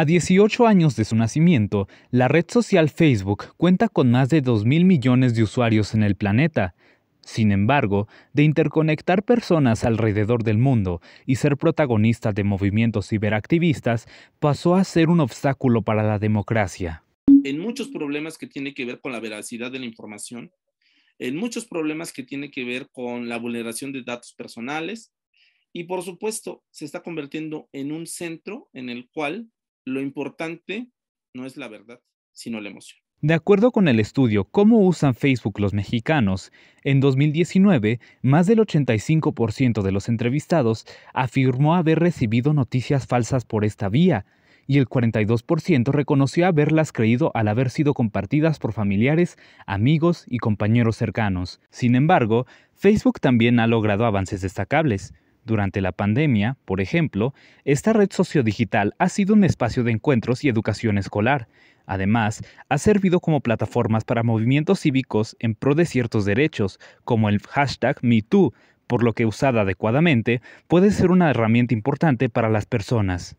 A 18 años de su nacimiento, la red social Facebook cuenta con más de 2.000 millones de usuarios en el planeta. Sin embargo, de interconectar personas alrededor del mundo y ser protagonista de movimientos ciberactivistas, pasó a ser un obstáculo para la democracia. En muchos problemas que tienen que ver con la veracidad de la información, en muchos problemas que tienen que ver con la vulneración de datos personales, y por supuesto, se está convirtiendo en un centro en el cual lo importante no es la verdad, sino la emoción. De acuerdo con el estudio Cómo usan Facebook los mexicanos, en 2019 más del 85% de los entrevistados afirmó haber recibido noticias falsas por esta vía y el 42% reconoció haberlas creído al haber sido compartidas por familiares, amigos y compañeros cercanos. Sin embargo, Facebook también ha logrado avances destacables. Durante la pandemia, por ejemplo, esta red sociodigital ha sido un espacio de encuentros y educación escolar. Además, ha servido como plataformas para movimientos cívicos en pro de ciertos derechos, como el hashtag MeToo, por lo que usada adecuadamente puede ser una herramienta importante para las personas.